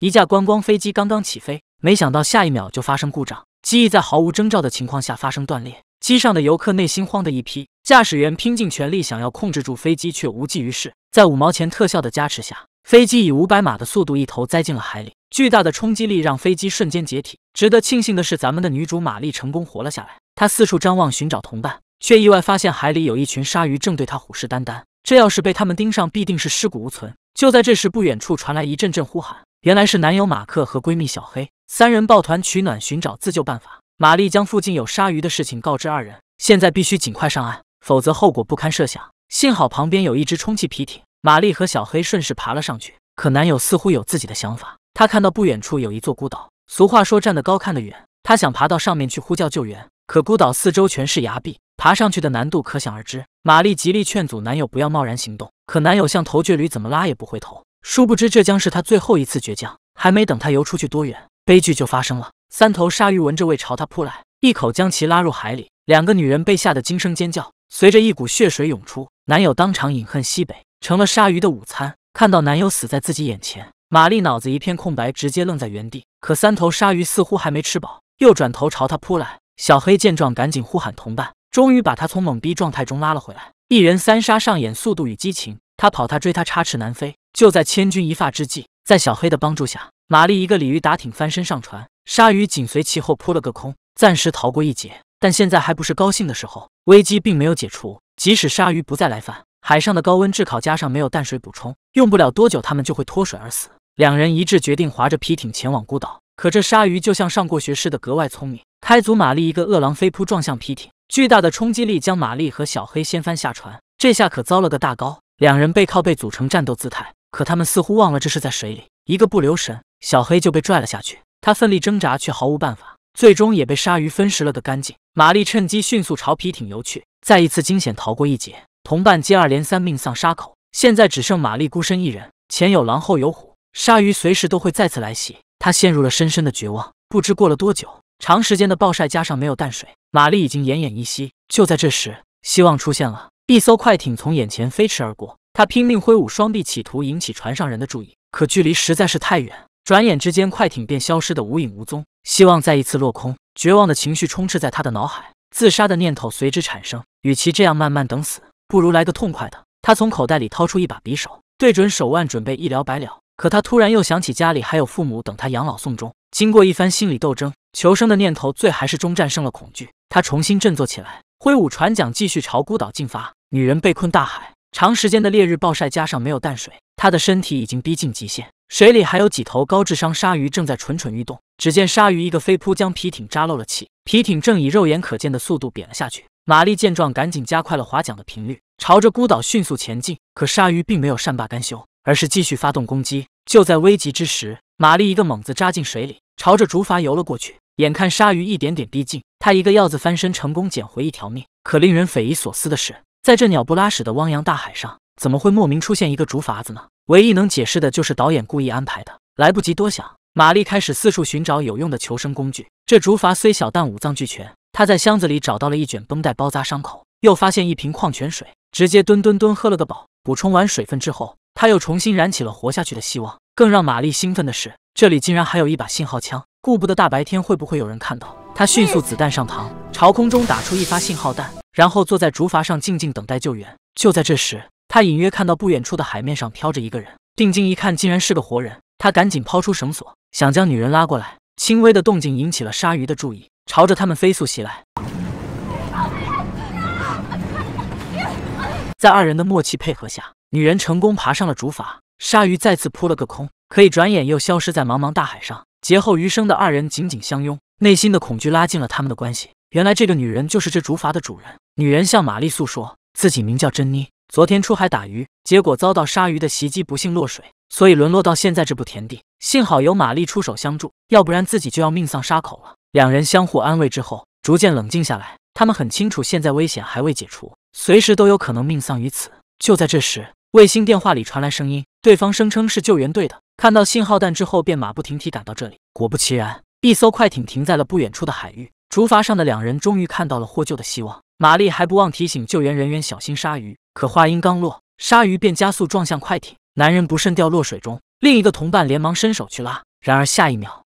一架观光飞机刚刚起飞，没想到下一秒就发生故障，机翼在毫无征兆的情况下发生断裂，机上的游客内心慌的一批，驾驶员拼尽全力想要控制住飞机，却无济于事。在五毛钱特效的加持下，飞机以五百码的速度一头栽进了海里，巨大的冲击力让飞机瞬间解体。值得庆幸的是，咱们的女主玛丽成功活了下来，她四处张望寻找同伴，却意外发现海里有一群鲨鱼正对她虎视眈眈，这要是被他们盯上，必定是尸骨无存。就在这时，不远处传来一阵阵呼喊。原来是男友马克和闺蜜小黑三人抱团取暖，寻找自救办法。玛丽将附近有鲨鱼的事情告知二人，现在必须尽快上岸，否则后果不堪设想。幸好旁边有一只充气皮艇，玛丽和小黑顺势爬了上去。可男友似乎有自己的想法，他看到不远处有一座孤岛。俗话说站得高看得远，他想爬到上面去呼叫救援。可孤岛四周全是崖壁，爬上去的难度可想而知。玛丽极力劝阻男友不要贸然行动，可男友像头倔驴，怎么拉也不回头。殊不知，这将是他最后一次倔强。还没等他游出去多远，悲剧就发生了。三头鲨鱼闻着味朝他扑来，一口将其拉入海里。两个女人被吓得惊声尖叫，随着一股血水涌出，男友当场饮恨西北，成了鲨鱼的午餐。看到男友死在自己眼前，玛丽脑子一片空白，直接愣在原地。可三头鲨鱼似乎还没吃饱，又转头朝他扑来。小黑见状，赶紧呼喊同伴，终于把他从懵逼状态中拉了回来。一人三杀，上演速度与激情。他跑，他追，他插翅难飞。就在千钧一发之际，在小黑的帮助下，玛丽一个鲤鱼打挺翻身上船，鲨鱼紧随其后扑了个空，暂时逃过一劫。但现在还不是高兴的时候，危机并没有解除。即使鲨鱼不再来犯，海上的高温炙烤加上没有淡水补充，用不了多久他们就会脱水而死。两人一致决定划着皮艇前往孤岛。可这鲨鱼就像上过学似的，格外聪明。开足马力，一个饿狼飞扑撞向皮艇，巨大的冲击力将玛丽和小黑掀翻下船。这下可糟了个大糕，两人背靠背组成战斗姿态。可他们似乎忘了这是在水里，一个不留神，小黑就被拽了下去。他奋力挣扎，却毫无办法，最终也被鲨鱼分食了个干净。玛丽趁机迅速朝皮艇游去，再一次惊险逃过一劫。同伴接二连三命丧鲨口，现在只剩玛丽孤身一人，前有狼，后有虎，鲨鱼随时都会再次来袭。他陷入了深深的绝望。不知过了多久，长时间的暴晒加上没有淡水，玛丽已经奄奄一息。就在这时，希望出现了，一艘快艇从眼前飞驰而过。他拼命挥舞双臂，企图引起船上人的注意，可距离实在是太远。转眼之间，快艇便消失得无影无踪，希望再一次落空。绝望的情绪充斥在他的脑海，自杀的念头随之产生。与其这样慢慢等死，不如来个痛快的。他从口袋里掏出一把匕首，对准手腕，准备一了百了。可他突然又想起家里还有父母等他养老送终。经过一番心理斗争，求生的念头最还是终战胜了恐惧。他重新振作起来，挥舞船桨，继续朝孤岛进发。女人被困大海。长时间的烈日暴晒加上没有淡水，他的身体已经逼近极限。水里还有几头高智商鲨鱼正在蠢蠢欲动。只见鲨鱼一个飞扑，将皮艇扎漏了气，皮艇正以肉眼可见的速度瘪了下去。玛丽见状，赶紧加快了划桨的频率，朝着孤岛迅速前进。可鲨鱼并没有善罢甘休，而是继续发动攻击。就在危急之时，玛丽一个猛子扎进水里，朝着竹筏游了过去。眼看鲨鱼一点点逼近，她一个鹞子翻身，成功捡回一条命。可令人匪夷所思的是。在这鸟不拉屎的汪洋大海上，怎么会莫名出现一个竹筏子呢？唯一能解释的就是导演故意安排的。来不及多想，玛丽开始四处寻找有用的求生工具。这竹筏虽小，但五脏俱全。她在箱子里找到了一卷绷带，包扎伤口；又发现一瓶矿泉水，直接吨吨吨喝了个饱，补充完水分之后，她又重新燃起了活下去的希望。更让玛丽兴奋的是，这里竟然还有一把信号枪。顾不得大白天会不会有人看到，她迅速子弹上膛，朝空中打出一发信号弹。然后坐在竹筏上静静等待救援。就在这时，他隐约看到不远处的海面上飘着一个人，定睛一看，竟然是个活人。他赶紧抛出绳索，想将女人拉过来。轻微的动静引起了鲨鱼的注意，朝着他们飞速袭来。在二人的默契配合下，女人成功爬上了竹筏，鲨鱼再次扑了个空，可以转眼又消失在茫茫大海上。劫后余生的二人紧紧相拥，内心的恐惧拉近了他们的关系。原来这个女人就是这竹筏的主人。女人向玛丽诉说，自己名叫珍妮，昨天出海打鱼，结果遭到鲨鱼的袭击，不幸落水，所以沦落到现在这步田地。幸好有玛丽出手相助，要不然自己就要命丧鲨口了。两人相互安慰之后，逐渐冷静下来。他们很清楚，现在危险还未解除，随时都有可能命丧于此。就在这时，卫星电话里传来声音，对方声称是救援队的，看到信号弹之后便马不停蹄赶到这里。果不其然，一艘快艇停在了不远处的海域。竹筏上的两人终于看到了获救的希望，玛丽还不忘提醒救援人员小心鲨鱼。可话音刚落，鲨鱼便加速撞向快艇，男人不慎掉落水中，另一个同伴连忙伸手去拉。然而下一秒，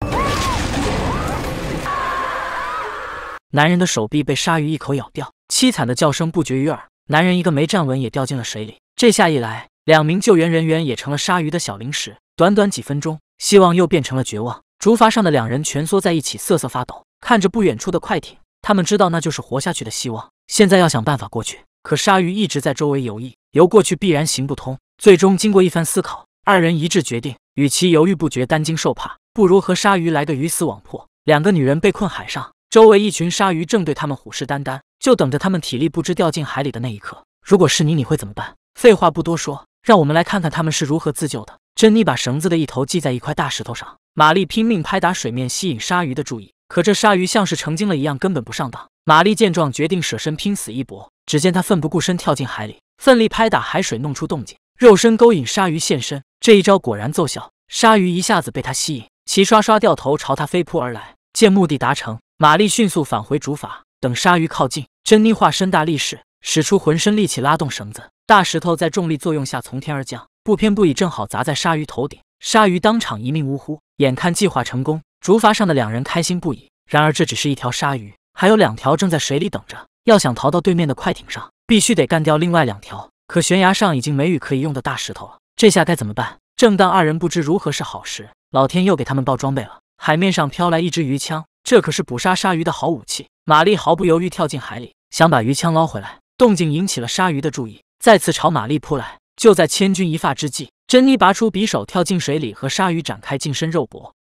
男人的手臂被鲨鱼一口咬掉，凄惨的叫声不绝于耳。男人一个没站稳，也掉进了水里。这下一来，两名救援人员也成了鲨鱼的小零食。短短几分钟，希望又变成了绝望。竹筏上的两人蜷缩在一起，瑟瑟发抖。看着不远处的快艇，他们知道那就是活下去的希望。现在要想办法过去，可鲨鱼一直在周围游弋，游过去必然行不通。最终经过一番思考，二人一致决定，与其犹豫不决、担惊受怕，不如和鲨鱼来个鱼死网破。两个女人被困海上，周围一群鲨鱼正对他们虎视眈眈，就等着他们体力不支掉进海里的那一刻。如果是你，你会怎么办？废话不多说，让我们来看看他们是如何自救的。珍妮把绳子的一头系在一块大石头上，玛丽拼命拍打水面，吸引鲨鱼的注意。可这鲨鱼像是成精了一样，根本不上当。玛丽见状，决定舍身拼死一搏。只见她奋不顾身跳进海里，奋力拍打海水，弄出动静，肉身勾引鲨鱼现身。这一招果然奏效，鲨鱼一下子被她吸引，齐刷刷掉头朝她飞扑而来。见目的达成，玛丽迅速返回竹筏。等鲨鱼靠近，珍妮化身大力士，使出浑身力气拉动绳子，大石头在重力作用下从天而降，不偏不倚，正好砸在鲨鱼头顶。鲨鱼当场一命呜呼。眼看计划成功。竹筏上的两人开心不已，然而这只是一条鲨鱼，还有两条正在水里等着。要想逃到对面的快艇上，必须得干掉另外两条。可悬崖上已经没雨可以用的大石头了，这下该怎么办？正当二人不知如何是好时，老天又给他们爆装备了。海面上飘来一支鱼枪，这可是捕杀鲨鱼的好武器。玛丽毫不犹豫跳进海里，想把鱼枪捞回来。动静引起了鲨鱼的注意，再次朝玛丽扑来。就在千钧一发之际，珍妮拔出匕首跳进水里，和鲨鱼展开近身肉搏。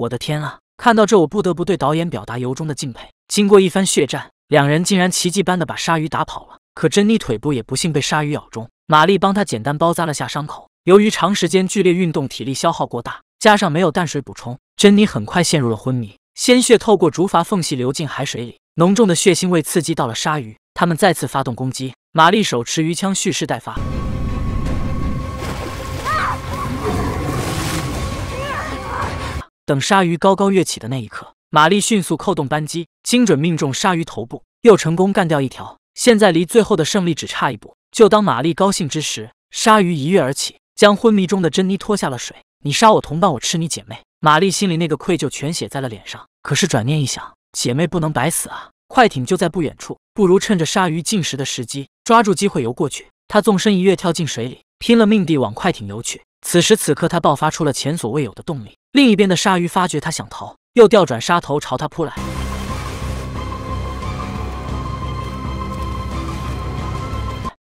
我的天啊！看到这，我不得不对导演表达由衷的敬佩。经过一番血战，两人竟然奇迹般的把鲨鱼打跑了。可珍妮腿部也不幸被鲨鱼咬中，玛丽帮她简单包扎了下伤口。由于长时间剧烈运动，体力消耗过大，加上没有淡水补充，珍妮很快陷入了昏迷。鲜血透过竹筏缝隙流进海水里，浓重的血腥味刺激到了鲨鱼，他们再次发动攻击。玛丽手持鱼枪，蓄势待发。等鲨鱼高高跃起的那一刻，玛丽迅速扣动扳机，精准命中鲨鱼头部，又成功干掉一条。现在离最后的胜利只差一步。就当玛丽高兴之时，鲨鱼一跃而起，将昏迷中的珍妮拖下了水。你杀我同伴，我吃你姐妹。玛丽心里那个愧疚全写在了脸上。可是转念一想，姐妹不能白死啊！快艇就在不远处，不如趁着鲨鱼进食的时机，抓住机会游过去。她纵身一跃，跳进水里，拼了命地往快艇游去。此时此刻，他爆发出了前所未有的动力。另一边的鲨鱼发觉他想逃，又调转沙头朝他扑来。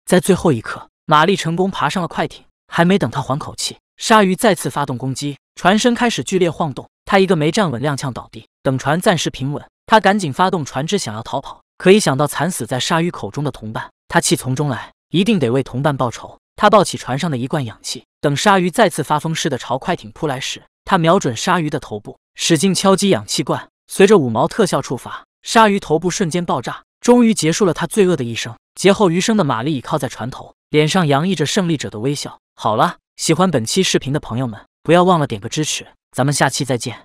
在最后一刻，玛丽成功爬上了快艇。还没等他缓口气，鲨鱼再次发动攻击，船身开始剧烈晃动。他一个没站稳，踉跄倒地。等船暂时平稳，他赶紧发动船只想要逃跑。可以想到惨死在鲨鱼口中的同伴，他气从中来，一定得为同伴报仇。他抱起船上的一罐氧气，等鲨鱼再次发疯似的朝快艇扑来时，他瞄准鲨鱼的头部，使劲敲击氧气罐。随着五毛特效触发，鲨鱼头部瞬间爆炸，终于结束了他罪恶的一生。劫后余生的玛丽倚靠在船头，脸上洋溢着胜利者的微笑。好了，喜欢本期视频的朋友们，不要忘了点个支持。咱们下期再见。